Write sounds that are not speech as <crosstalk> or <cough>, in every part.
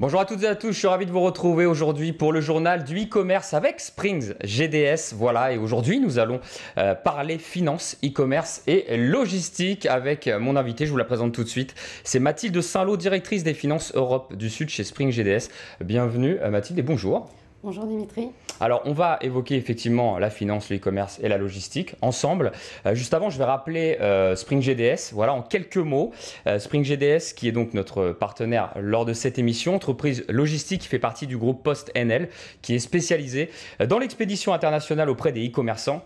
Bonjour à toutes et à tous, je suis ravi de vous retrouver aujourd'hui pour le journal du e-commerce avec Springs GDS. Voilà, et aujourd'hui nous allons euh, parler finance, e-commerce et logistique avec mon invité, je vous la présente tout de suite. C'est Mathilde Saint-Lô, directrice des finances Europe du Sud chez Spring GDS. Bienvenue euh, Mathilde et bonjour. Bonjour Dimitri. Alors on va évoquer effectivement la finance, le commerce et la logistique ensemble. Euh, juste avant, je vais rappeler euh, Spring GDS, voilà en quelques mots. Euh, Spring GDS qui est donc notre partenaire lors de cette émission, entreprise logistique qui fait partie du groupe Post NL qui est spécialisé dans l'expédition internationale auprès des e-commerçants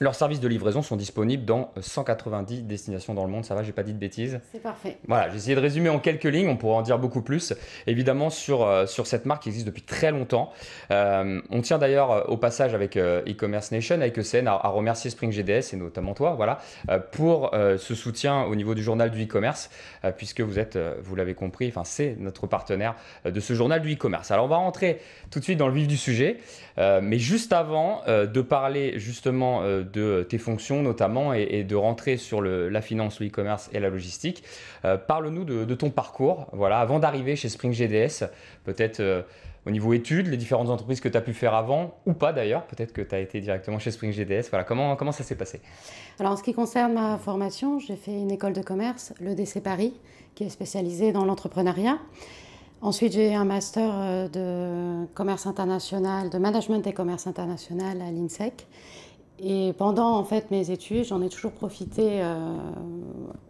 leurs services de livraison sont disponibles dans 190 destinations dans le monde. Ça va, j'ai pas dit de bêtises. C'est parfait. Voilà, j'ai essayé de résumer en quelques lignes. On pourrait en dire beaucoup plus. Évidemment, sur, euh, sur cette marque qui existe depuis très longtemps. Euh, on tient d'ailleurs euh, au passage avec e-commerce Nation, avec ECN, à, à, remercier Spring GDS et notamment toi, voilà, pour ce soutien au niveau du journal du e-commerce, puisque vous êtes, vous l'avez compris, enfin c'est notre partenaire de ce journal du e-commerce. Alors on va rentrer tout de suite dans le vif du sujet, mais juste avant de parler justement de euh, tes fonctions notamment et, de rentrer sur la finance, le commerce et la logistique. Euh, parle-nous de, ton parcours, voilà, avant d'arriver chez Spring GDS, peut-être euh, au niveau études, les différentes entreprises que tu as pu faire avant, ou pas d'ailleurs, peut-être que tu as été directement chez Spring GDS. Voilà, comment, ça s'est passé Alors, en ce qui concerne ma formation, j'ai fait une école de commerce, l'EDC Paris, qui est spécialisée dans l'entrepreneuriat. Ensuite, j'ai un master de commerce international, de management des commerces international à l'INSEC. Et pendant en fait mes études, j'en ai toujours profité, euh,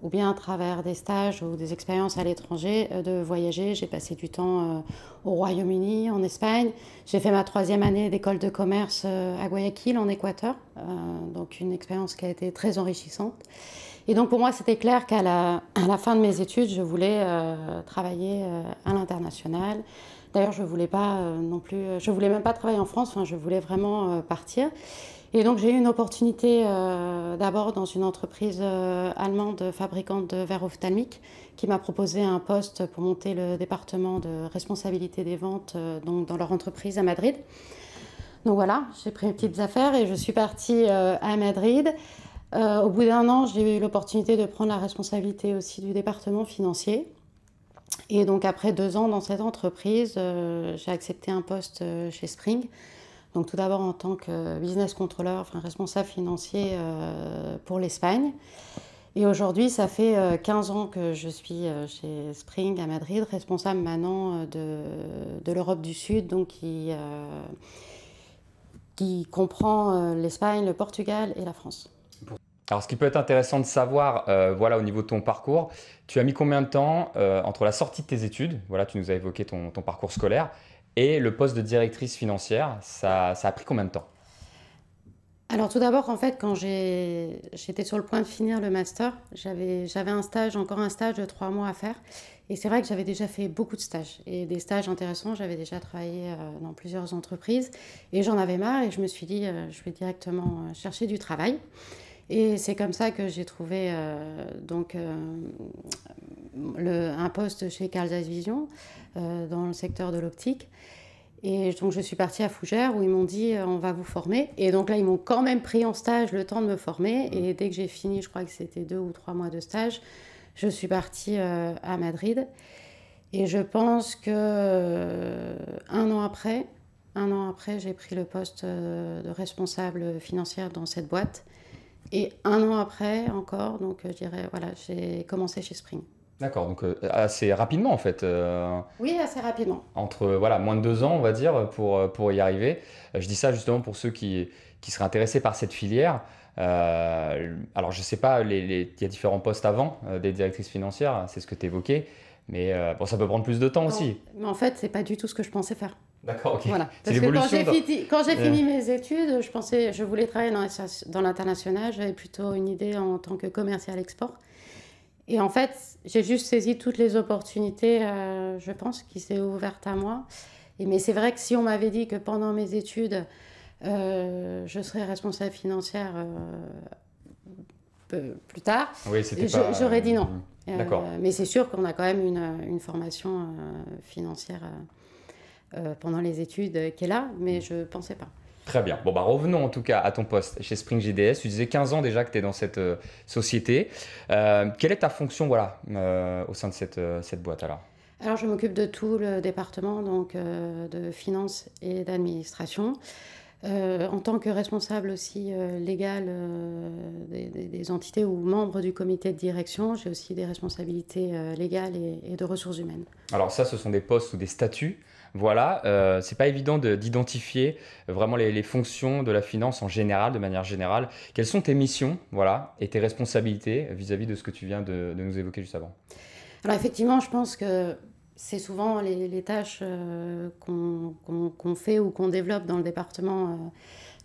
ou bien à travers des stages ou des expériences à l'étranger, euh, de voyager. J'ai passé du temps euh, au Royaume-Uni, en Espagne. J'ai fait ma troisième année d'école de commerce à Guayaquil, en Équateur. donc une expérience qui a été très enrichissante. Et donc pour moi, c'était clair qu'à la, la, fin de mes études, je voulais travailler à l'international. D'ailleurs, je voulais pas non plus, je voulais même pas travailler en France. Enfin, je voulais vraiment partir. Et donc j'ai eu une opportunité euh, d'abord dans une entreprise euh, allemande fabricante de verres ophtalmiques qui m'a proposé un poste pour monter le département de responsabilité des ventes euh, donc dans leur entreprise à Madrid. Donc voilà, j'ai pris mes petites affaires et je suis partie à Madrid. au bout d'un an, j'ai eu l'opportunité de prendre la responsabilité aussi du département financier. Et donc après deux ans dans cette entreprise, j'ai accepté un poste chez Spring donc tout d'abord en tant que business controller, responsable financier euh, pour l'Espagne. Et aujourd'hui, ça fait 15 euh, ans que je suis euh, chez Spring à Madrid, responsable maintenant de, l'Europe du Sud, donc qui, comprend l'Espagne, le Portugal et la France. Alors, ce qui peut être intéressant de savoir, voilà, au niveau de ton parcours, tu as mis combien de temps entre la sortie de tes études, voilà, tu nous as évoqué ton parcours scolaire, et le poste de directrice financière, ça, a pris combien de temps alors tout d'abord, en fait, quand j'étais sur le point de finir le master, j'avais un stage, encore un stage de trois mois à faire. Et c'est vrai que j'avais déjà fait beaucoup de stages et des stages intéressants. J'avais déjà travaillé euh, dans plusieurs entreprises et j'en avais marre et je me suis dit, euh, je vais directement euh, chercher du travail. Et c'est comme ça que j'ai trouvé euh, donc, euh, un poste chez Carl Vision euh, dans le secteur de l'optique. Et donc je suis partie à Fougères où ils m'ont dit on va vous former. Et donc là ils m'ont quand même pris en stage le temps de me former. Mmh. Et dès que j'ai fini, je crois que c'était deux ou trois mois de stage, je suis partie à Madrid. Et je pense que un an après, un an après, j'ai pris le poste de responsable financière dans cette boîte. Et un an après encore, donc euh, je dirais, voilà, j'ai commencé chez Spring. D'accord, donc euh, assez rapidement en fait. Euh, oui, assez rapidement. Entre voilà, moins de deux ans, on va dire, pour, pour y arriver. Je dis ça justement pour ceux qui, qui seraient intéressés par cette filière. alors je ne sais pas, il y a différents postes avant des directrices financières, c'est ce que tu évoquais. Mais bon, ça peut prendre plus de temps aussi. Mais en fait, c'est pas du tout ce que je pensais faire. D'accord, ok. Voilà. Parce que quand j'ai, fini, mes études, je pensais, je voulais travailler dans, l'international. J'avais plutôt une idée en tant que commercial export. Et en fait, j'ai juste saisi toutes les opportunités, euh, je pense, qui s'est ouvertes à moi. Et, mais c'est vrai que si on m'avait dit que pendant mes études, euh, je serais responsable financière euh, plus tard, j'aurais dit non. mais c'est sûr qu'on a quand même une formation financière. Euh, pendant les études qu'elle a, mais mm. je ne pensais pas. Très bien. Bon, bah revenons en tout cas à ton poste chez Spring GDS. Tu disais 15 ans déjà que tu es dans cette euh, société. Euh, quelle est ta fonction voilà, au sein de cette, cette boîte alors Alors, je m'occupe de tout le département donc, de finances et d'administration. en tant que responsable aussi légal des, entités ou membre du comité de direction, j'ai aussi des responsabilités légales et de ressources humaines. Alors ça, ce sont des postes ou des statuts voilà, euh, c'est pas évident d'identifier euh, vraiment les, fonctions de la finance en général, de manière générale. Quelles sont tes missions, voilà, et tes responsabilités vis-à-vis de ce que tu viens de, nous évoquer juste avant Alors effectivement, je pense que c'est souvent les, tâches euh, qu'on fait ou qu'on développe dans le département euh,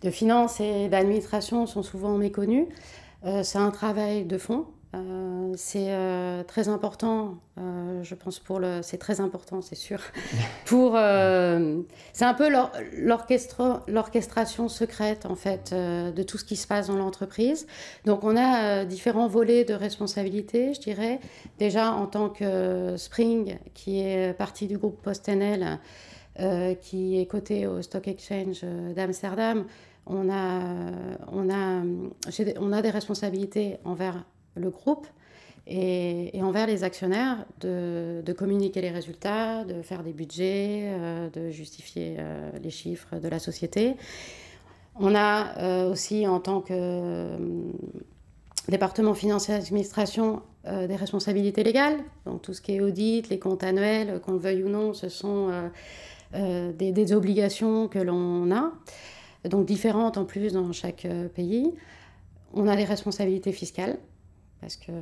de finance et d'administration sont souvent méconnues. c'est un travail de fond euh, c'est euh, très important, euh, je pense pour le, c'est très important, c'est sûr. <laughs> pour, c'est un peu l'orchestration secrète en fait de tout ce qui se passe dans l'entreprise. Donc on a différents volets de responsabilité, je dirais. Déjà en tant que Spring, qui est partie du groupe PostNL, qui est coté au Stock Exchange d'Amsterdam. On a, on, a, on a des responsabilités envers le groupe et, envers les actionnaires de, communiquer les résultats, de faire des budgets, euh, de justifier euh, les chiffres de la société. On a euh, aussi en tant que département financier et administration des responsabilités légales. Donc tout ce qui est audit, les comptes annuels, qu'on le veuille ou non, ce sont des, des, obligations que l'on a, donc différentes en plus dans chaque pays. On a les responsabilités fiscales, parce que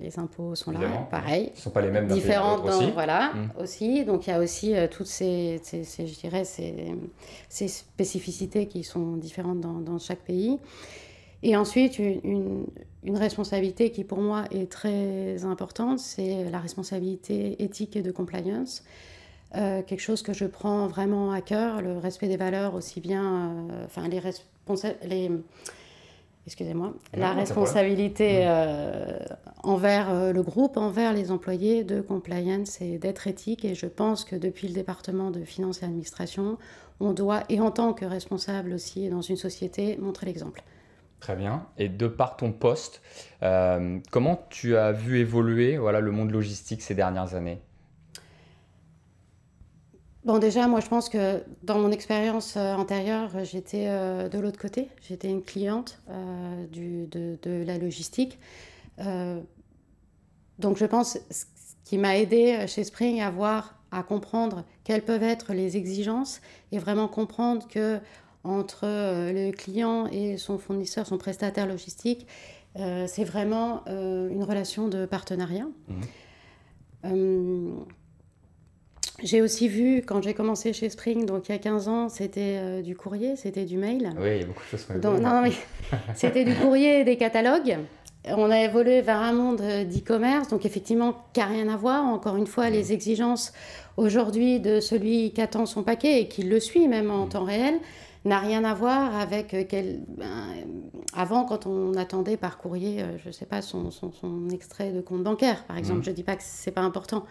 les impôts sont là, pareil. Ils sont pas les mêmes Différents dans, aussi. Voilà, mmh. aussi. Donc il y a aussi euh, toutes ces, je dirais, ces, spécificités qui sont différentes dans, chaque pays. Et ensuite, une, une, responsabilité qui pour moi est très importante, c'est la responsabilité éthique et de compliance. Euh, quelque chose que je prends vraiment à cœur, le respect des valeurs aussi bien, euh, enfin les, responsables les excusez-moi, la responsabilité euh, envers euh, le groupe, envers les employés de compliance et d'être éthique. Et je pense que depuis le département de finances et administration, on doit, et en tant que responsable aussi dans une société, montrer l'exemple. Très bien. Et de par ton poste, euh, comment tu as vu évoluer voilà, le monde logistique ces dernières années Bon, déjà, moi, je pense que dans mon expérience euh, antérieure, j'étais euh, de l'autre côté. J'étais une cliente euh, de, la logistique. donc, je pense ce qui m'a aidé chez Spring à voir, à comprendre quelles peuvent être les exigences et vraiment comprendre que entre le client et son fournisseur, son prestataire logistique, c'est vraiment une relation de partenariat. Mmh. Hum, j'ai aussi vu, quand j'ai commencé chez Spring, donc il y a 15 ans, c'était euh, du courrier, c'était du mail. Ah oui, il y a beaucoup de choses Non, mais <laughs> c'était du courrier et des catalogues. On a évolué vers un monde euh, d'e-commerce, donc effectivement, qui n'a rien à voir. Encore une fois, mm. les exigences aujourd'hui de celui qui attend son paquet et qui le suit même en mm. temps réel n'a rien à voir avec euh, quel... Ben, avant quand on attendait par courrier, je ne sais pas, son, son, extrait de compte bancaire, par exemple. Mm. Je ne dis pas que ce n'est pas important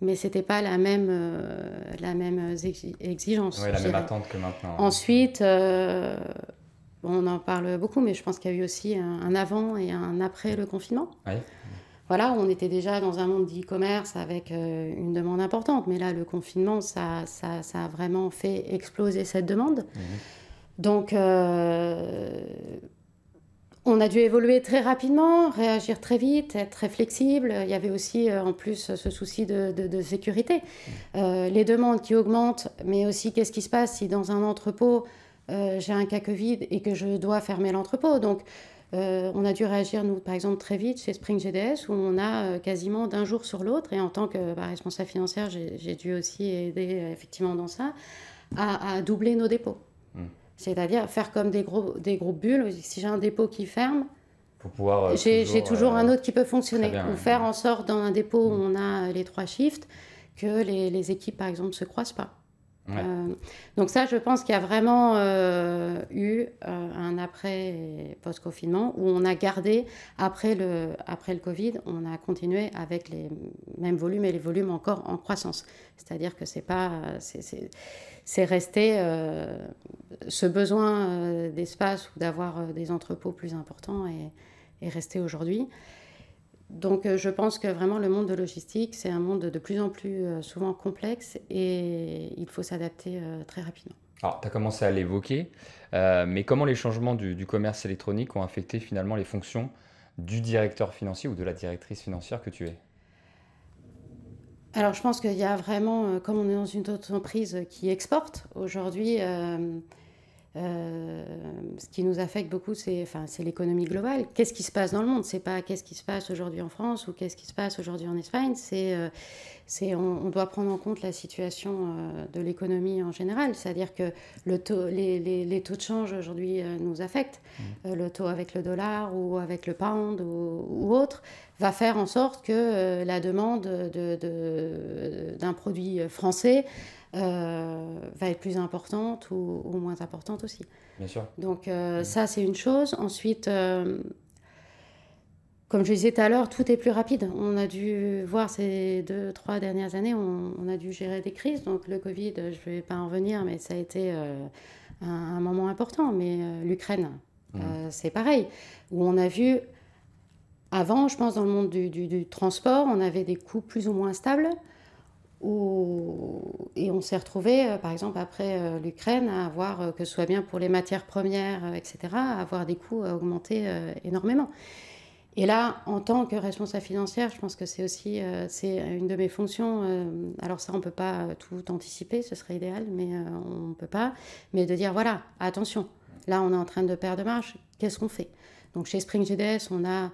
mais c'était pas la même, euh, la même exigence. Oui, la même attente que maintenant. Ensuite, euh, on en parle beaucoup, mais je pense qu'il y a eu aussi un, avant et un après le confinement. Voilà, on était déjà dans un monde d'e-commerce avec euh, une demande importante, mais là, le confinement, ça, ça, a vraiment fait exploser cette demande. Mhm. Donc, on a dû évoluer très rapidement, réagir très vite, être très flexible. Il y avait aussi euh, en plus ce souci de, sécurité. Euh, les demandes qui augmentent, mais aussi qu'est-ce qui se passe si dans un entrepôt, euh, j'ai un cas Covid et que je dois fermer l'entrepôt. Donc on a dû réagir, nous, par exemple, très vite chez Spring GDS, où on a quasiment d'un jour sur l'autre, et en tant que bah, responsable financière, j'ai dû aussi aider effectivement dans ça, à doubler nos dépôts. C'est-à-dire faire comme des gros, des gros bulles. Si j'ai un dépôt qui ferme, pouvoir euh, j'ai toujours, euh, un autre qui peut fonctionner. Ou faire en sorte dans un dépôt où mm. on a euh, les trois shifts que les, les équipes, par exemple, ne se croisent pas. donc ça, je pense qu'il y a vraiment eu un après post-confinement où on a gardé, après le, après le Covid, on a continué avec les mêmes volumes et les volumes encore en croissance. C'est-à-dire que c'est pas... c'est c'est rester euh, ce besoin euh, d'espace ou d'avoir euh, des entrepôts plus importants et, resté aujourd'hui. Donc je pense que vraiment le monde de logistique, c'est un monde de plus en plus souvent complexe et il faut s'adapter très rapidement. Alors, tu as commencé à l'évoquer, mais comment les changements du, commerce électronique ont affecté finalement les fonctions du directeur financier ou de la directrice financière que tu es alors je pense qu'il y a vraiment, euh, comme on est dans une entreprise qui exporte aujourd'hui, euh, euh, ce qui nous affecte beaucoup, c'est enfin, l'économie globale. Qu'est-ce qui se passe dans le monde C'est pas qu'est-ce qui se passe aujourd'hui en France ou qu'est-ce qui se passe aujourd'hui en Espagne. C'est euh, c'est, on, doit prendre en compte la situation euh, de l'économie en général. C'est-à-dire que le taux, les, les, taux de change aujourd'hui nous affectent. Mmh. le taux avec le dollar ou avec le pound ou, autre va faire en sorte que la demande d'un de, d'un produit français euh, va être plus importante ou, moins importante aussi. Bien sûr. Donc euh, ça, c'est une chose. Ensuite, euh, comme je disais tout à l'heure, tout est plus rapide. On a dû voir ces deux, trois dernières années, on, a dû gérer des crises. Donc le Covid, je ne vais pas en revenir, mais ça a été un, moment important. Mais l'Ukraine, mmh. c'est pareil, où on a vu... Avant, je pense, dans le monde du transport, on avait des coûts plus ou moins stables. Et on s'est retrouvé, euh, par exemple, après euh, l'Ukraine, à avoir, euh, que ce soit bien pour les matières premières, etc., à avoir des coûts augmentés énormément. Et là, en tant que responsable financière, je pense que c'est aussi c'est une de mes fonctions. alors ça, on ne peut pas tout anticiper, ce serait idéal, mais on ne peut pas. Mais de dire, voilà, attention, là, on est en train de perdre de marge, qu'est-ce qu'on fait Donc chez Spring UDS, on a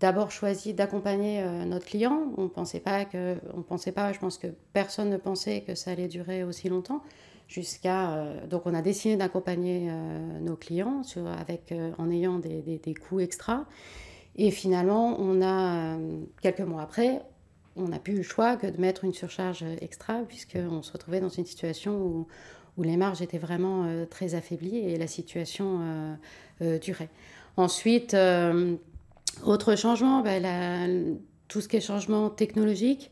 d'abord choisi d'accompagner euh, notre client. On pensait pas que, on pensait pas, je pense que personne ne pensait que ça allait durer aussi longtemps. Jusqu'à euh, donc on a décidé d'accompagner euh, nos clients avec en ayant des, des, coûts extra. Et finalement, on a quelques mois après, on n'a plus eu le choix que de mettre une surcharge extra puisqu'on se retrouvait dans une situation où où les marges étaient vraiment très affaiblies et la situation durait. Ensuite, autre changement, ben, tout ce qui est changement technologique,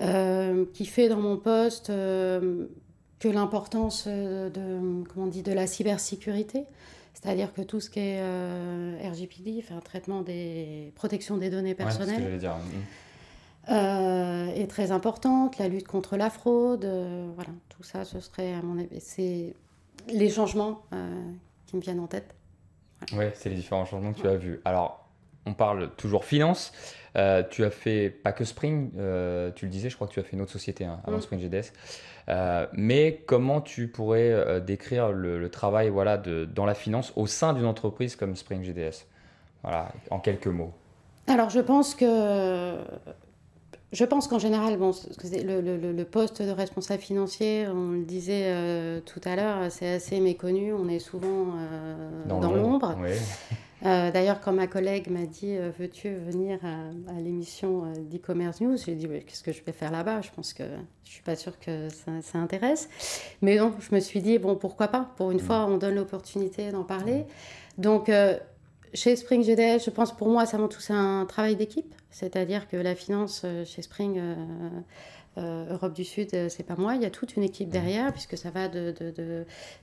euh, qui fait dans mon poste euh, que l'importance euh, de, comment dit, de la cybersécurité, c'est-à-dire que tout ce qui est RGPD, enfin, traitement des protections des données personnelles, mm. est, très importante. La lutte contre la fraude, voilà, tout ça, ce serait à mon avis, c'est les changements qui me viennent en tête. Oui, c'est les différents changements que tu as vus. Alors, on parle toujours finance. Euh, tu as fait pas que Spring, euh, tu le disais, je crois que tu as fait une autre société hein, avant mm. Spring GDS. Euh, mais comment tu pourrais décrire le, travail voilà, dans la finance au sein d'une entreprise comme Spring GDS Voilà, en quelques mots. Alors je pense que. Je pense qu'en général, bon, le, poste de responsable financier, on le disait tout à l'heure, c'est assez méconnu, on est souvent dans, dans l'ombre. Oui. Euh, d'ailleurs, quand ma collègue m'a dit euh, Veux-tu venir à, l'émission euh, d'e-commerce news J'ai dit Qu'est-ce que je vais faire là-bas Je pense que je suis pas sûre que ça, intéresse. Mais donc, je me suis dit Bon, pourquoi pas Pour une mm. fois, on donne l'opportunité d'en parler. Mm. Donc, chez Spring GDS, je pense pour moi, ça avant tout un travail d'équipe. C'est-à-dire que la finance chez Spring euh, Europe du Sud, euh, c'est pas moi, il y a toute une équipe mmh. derrière, puisque ça va de,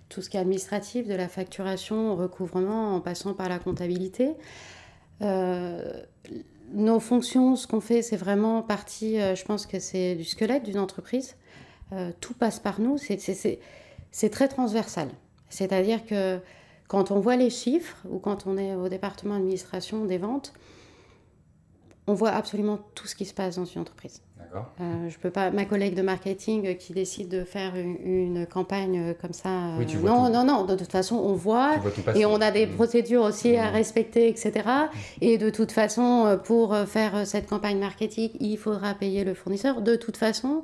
tout ce qui est administratif, de la facturation, au recouvrement, en passant par la comptabilité. Euh, nos fonctions, ce qu'on fait, c'est vraiment partie, je pense que c'est du squelette d'une entreprise. tout passe par nous, c'est très transversal. C'est-à-dire que quand on voit les chiffres ou quand on est au département d'administration des ventes, on voit absolument tout ce qui se passe dans une entreprise. Euh, je peux pas, ma collègue de marketing qui décide de faire une, campagne comme ça. Euh, non, non, non. De toute façon, on voit et on a des mm. procédures aussi à mm. respecter, etc. Mm. Et de toute façon, euh, pour faire cette campagne marketing, il faudra payer le fournisseur. De toute façon,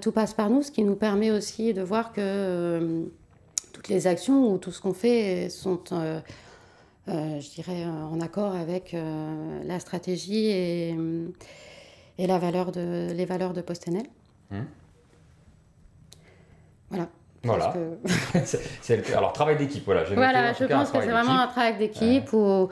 tout passe par nous, ce qui nous permet aussi de voir que toutes les actions ou tout ce qu'on fait sont je dirais, en accord avec la stratégie et, et la valeur de, les valeurs de Postenel. Hmm. Voilà. Voilà. <laughs> alors, travail d'équipe, voilà. Voilà, je pense que c'est vraiment un travail d'équipe où,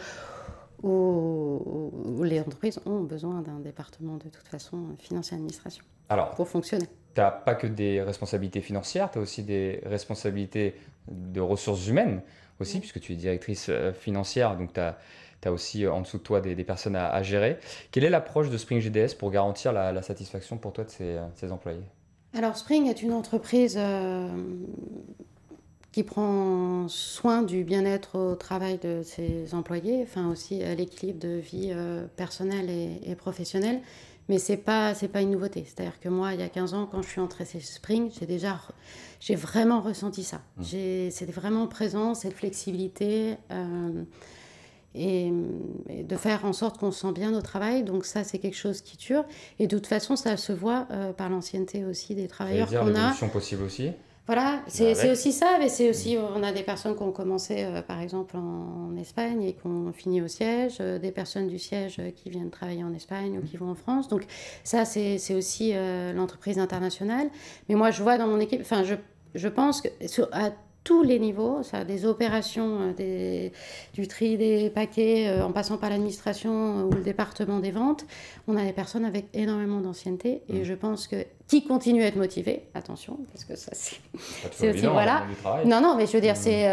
les entreprises ont besoin d'un département de toute façon financier et administration alors, pour fonctionner. Tu n'as pas que des responsabilités financières, tu as aussi des responsabilités de ressources humaines aussi, puisque tu es directrice euh, financière, donc tu as tu aussi euh, en dessous de toi des, personnes à, gérer. Quelle est l'approche de Spring GDS pour garantir la, satisfaction pour toi de ces, euh, employés Alors Spring est une entreprise euh, qui prend soin du bien-être au travail de ses employés, enfin aussi à l'équilibre de vie personnelle et, professionnelle. Mais ce n'est pas, pas une nouveauté. C'est-à-dire que moi, il y a 15 ans, quand je suis entrée chez Spring, j'ai déjà j'ai vraiment ressenti ça. C'est mmh. c'était vraiment présent, cette flexibilité et, de faire en sorte qu'on se sent bien au travail. Donc ça, c'est quelque chose qui dure. Et de toute façon, ça se voit euh, par l'ancienneté aussi des travailleurs qu'on a. possibles aussi. Voilà, c'est aussi ça, mais c'est aussi, mm. on a des personnes qui ont commencé euh, par exemple en, Espagne et qui ont fini au siège, euh, des personnes du siège qui viennent travailler en Espagne ou mm. qui vont en France. Donc ça, c'est aussi l'entreprise internationale. Mais moi, je vois dans mon équipe, enfin, je, je pense que sur, tous les niveaux, ça, des opérations, euh, du tri des paquets, euh, en passant par l'administration euh, ou le département des ventes. On a des personnes avec énormément d'ancienneté et mmh. je pense que qui continue à être motivé, attention, parce que ça c'est <laughs> aussi voilà. Non non, mais je veux dire mmh. c'est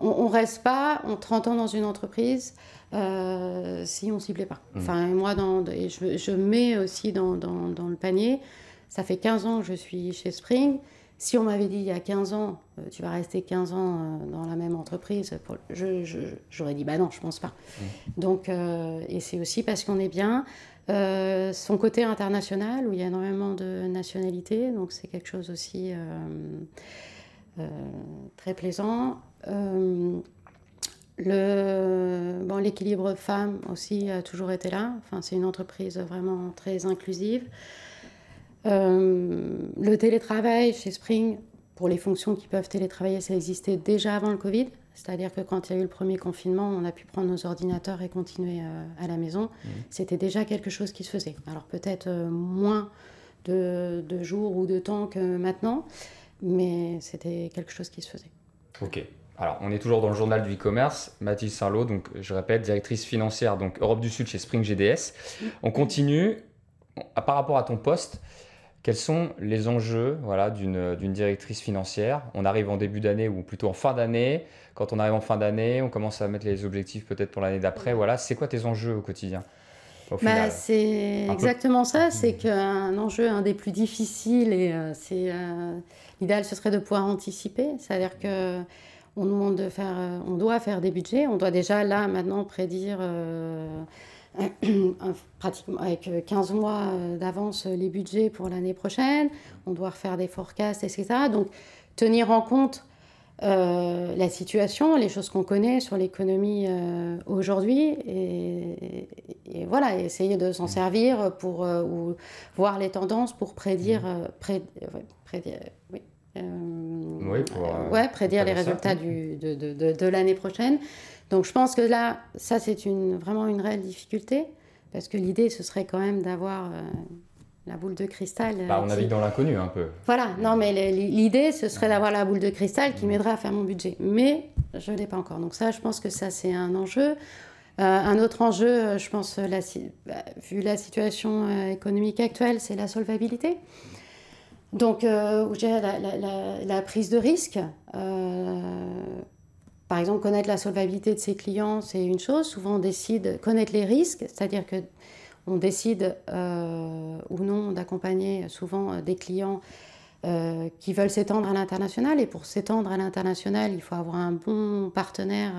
on, ne reste pas on 30 ans dans une entreprise. si on s'y plaît pas. Mmh. Enfin, moi, dans, je, je mets aussi dans, dans, dans, le panier, ça fait 15 ans que je suis chez Spring, si on m'avait dit il y a 15 ans, euh, tu vas rester 15 ans euh, dans la même entreprise, j'aurais dit bah non, je pense pas. Mmh. Donc, euh, et c'est aussi parce qu'on est bien. son côté international, où il y a énormément de nationalités, donc c'est quelque chose aussi très plaisant. Le, bon, l'équilibre femme aussi a toujours été là. Enfin, c'est une entreprise vraiment très inclusive. Euh, le télétravail chez Spring, pour les fonctions qui peuvent télétravailler, ça existait déjà avant le Covid. C'est-à-dire que quand il y a eu le premier confinement, on a pu prendre nos ordinateurs et continuer euh, à la maison. Mmh. C'était déjà quelque chose qui se faisait. Alors peut-être euh, moins de, jours ou de temps que maintenant, mais c'était quelque chose qui se faisait. Ok. Alors on est toujours dans le journal du e-commerce. Mathilde Saint-Lô, donc je répète, directrice financière donc Europe du Sud chez Spring GDS. Mmh. On continue. Par rapport à ton poste, quels sont les enjeux voilà, d'une directrice financière On arrive en début d'année ou plutôt en fin d'année. Quand on arrive en fin d'année, on commence à mettre les objectifs peut-être pour l'année d'après. Voilà. C'est quoi tes enjeux au quotidien bah, c'est exactement ça, mmh. c'est qu'un enjeu, un des plus difficiles, et euh, c'est euh, l'idéal, ce serait de pouvoir anticiper. C'est-à-dire mmh. que on demande de faire, euh, on doit faire des budgets, on doit déjà là maintenant prédire pratiquement avec 15 euh, mois euh, d'avance euh, les budgets pour l'année prochaine. On doit refaire des forecasts, etc. Donc, tenir en compte la situation, les choses qu'on connaît sur l'économie aujourd'hui, et, voilà, essayer de s'en servir pour ou voir les tendances pour prédire, mmh. prédire, ouais, prédire les résultats de, de, de, de l'année prochaine. Donc je pense que là, ça c'est une, vraiment une réelle difficulté, parce que l'idée ce serait quand même d'avoir euh, la boule de cristal. Euh, bah, on navigue dans l'inconnu un peu. Voilà, non mais l'idée ce serait d'avoir la boule de cristal qui mmh. m'aiderait à faire mon budget, mais je ne l'ai pas encore. Donc ça, je pense que ça c'est un enjeu. Euh, un autre enjeu, je pense, bah, vu la situation économique actuelle, c'est la solvabilité. Donc, euh, la, prise de risque. Par exemple, connaître la solvabilité de ses clients, c'est une chose. Souvent, on décide connaître les risques, c'est-à-dire que on décide euh, ou non d'accompagner souvent euh, des clients euh, qui veulent s'étendre à l'international. Et pour s'étendre à l'international, il faut avoir un bon partenaire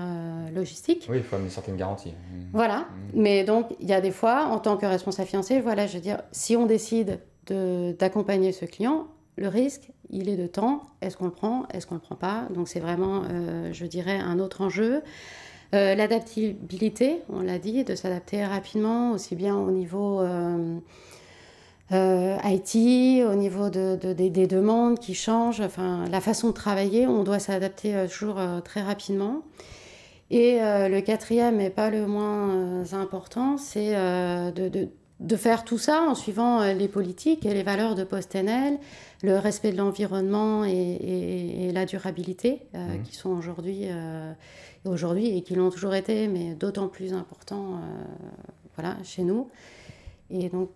logistique. Oui, il faut amener certaines garantie. Mmh. Voilà. Mmh. Mais donc, il y a des fois, en tant que responsable financier, voilà, je veux dire, si on décide d'accompagner ce client, le risque, il est de temps, est-ce qu'on le prend, est-ce qu'on le prend pas Donc c'est vraiment, euh, je dirais, un autre enjeu. Euh, l'adaptabilité, on l'a dit, de s'adapter rapidement, aussi bien au niveau euh, IT, au niveau des demandes qui changent, enfin la façon de travailler, on doit s'adapter toujours très rapidement. Et le quatrième, et pas le moins important, c'est de, de faire tout ça en suivant euh, les politiques et les valeurs de PostNL, le respect de l'environnement et, la durabilité, euh, mhm. qui sont euh, aujourd'hui et qui l'ont toujours été, mais d'autant plus important voilà, chez nous. Et donc,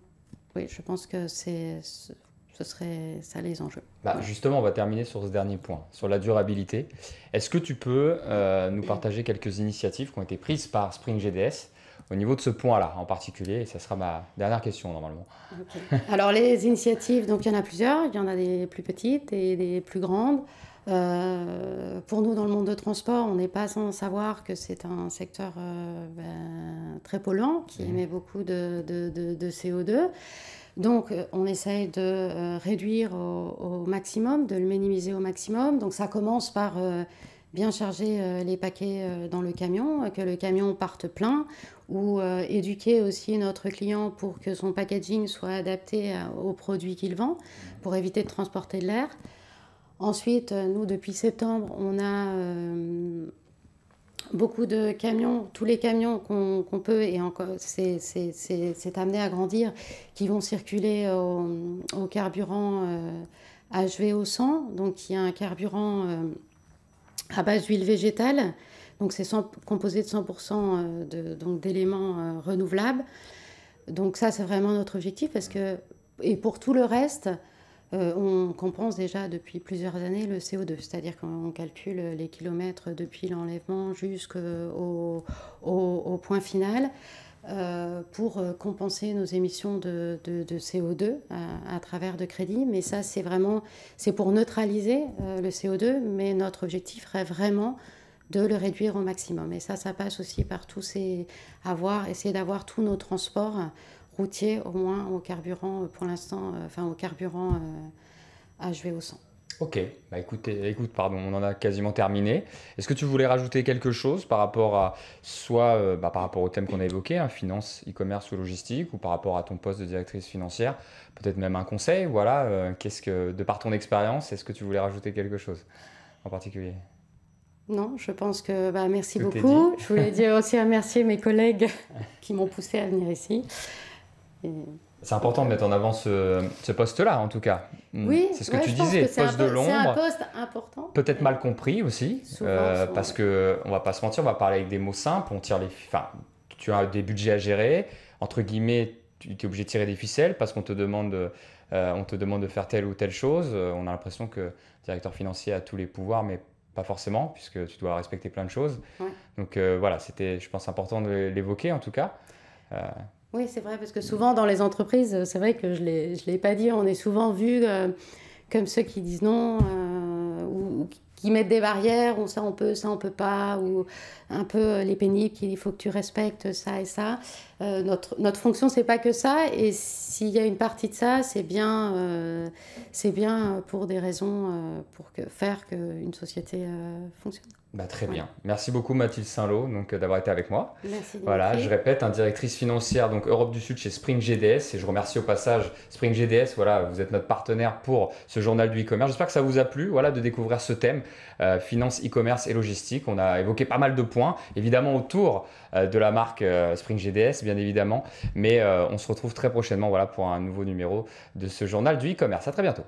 oui, je pense que c'est, ce serait ça les enjeux. Bah, justement, on va terminer sur ce dernier point, sur la durabilité. Est-ce que tu peux nous <clears throat> partager quelques initiatives qui ont été prises par Spring GDS au niveau de ce point-là en particulier Et ça sera ma dernière question normalement. Alors les initiatives, donc il y en a plusieurs, il y en a des plus petites et des plus grandes. Euh, pour nous, dans le monde de transport, on n'est pas sans savoir que c'est un secteur euh, ben, très polluant qui émet beaucoup de, CO2. Donc, euh, on essaye de réduire au, maximum, de le minimiser au maximum. Donc, ça commence par bien charger euh, les paquets euh, dans le camion, que le camion parte plein, ou euh, éduquer aussi notre client pour que son packaging soit adapté aux produits qu'il vend, pour éviter de transporter de l'air. Ensuite, nous, depuis septembre, on a beaucoup de camions, tous les camions qu'on peut, et encore, c'est amené à grandir, qui vont circuler au, carburant HVO 100, donc y a un carburant à base d'huile végétale. Donc c'est composé de 100% euh, de, donc d'éléments euh, renouvelables. Donc ça c'est vraiment notre objectif parce que et pour tout le reste, euh, on compense déjà depuis plusieurs années le CO2, c'est-à-dire qu'on calcule les kilomètres depuis l'enlèvement jusqu'au au, point final. Euh, pour euh, compenser nos émissions de, de, CO2 euh, à, travers de crédits. Mais ça, c'est vraiment c'est pour neutraliser le CO2, mais notre objectif serait vraiment de le réduire au maximum. Et ça, ça passe aussi par tous ces avoir, essayer d'avoir tous nos transports routiers au moins au carburant pour l'instant, enfin au carburant à jouer au Ok, bah écoute, écoute, pardon, on en a quasiment terminé. Est-ce que tu voulais rajouter quelque chose par rapport à soit euh, bah, par rapport au thème qu'on a évoqué, hein, finance, e-commerce ou logistique, ou par rapport à ton poste de directrice financière, peut-être même un conseil, voilà, euh, qu'est-ce que, de par ton expérience, est-ce que tu voulais rajouter quelque chose en particulier Non, je pense que bah, merci beaucoup. je voulais dire aussi à remercier mes collègues <laughs> qui m'ont poussé à venir ici. C'est important de mettre en avant ce, poste-là, en tout cas. Hmm. Oui, c'est ce que tu disais, poste de l'ombre. C'est un poste important. Peut-être mal compris aussi, euh, parce que on va pas se mentir, on va parler avec des mots simples, on tire les, enfin, tu as des budgets à gérer, entre guillemets, tu es obligé de tirer des ficelles parce qu'on te demande, euh, on te demande de faire telle ou telle chose. Euh, on a l'impression que le directeur financier a tous les pouvoirs, mais pas forcément, puisque tu dois respecter plein de choses. Donc voilà, c'était, je pense, important de l'évoquer en tout cas. Oui, c'est vrai, parce que souvent dans les entreprises, c'est vrai que je ne l'ai pas dit, on est souvent vu euh, comme ceux qui disent non euh, ou, qui mettent des barrières, ou ça on peut, ça on peut pas, ou un peu euh, les pénibles, il faut que tu respectes ça et ça. notre, notre fonction, c'est pas que ça, et s'il y a une partie de ça, c'est bien, c'est bien pour des raisons, pour que, faire qu'une société fonctionne. Bah, très bien. Merci beaucoup Mathilde Saint-Lô donc euh, d'avoir été avec moi. Merci. Voilà, je répète, hein, directrice financière donc Europe du Sud chez Spring GDS et je remercie au passage Spring GDS. Voilà, vous êtes notre partenaire pour ce journal du e-commerce. J'espère que ça vous a plu. Voilà, de découvrir ce thème euh, finance, e-commerce et logistique. On a évoqué pas mal de points, évidemment autour euh, de la marque Spring GDS, bien évidemment. Mais on se retrouve très prochainement voilà pour un nouveau numéro de ce journal du e-commerce. À très bientôt.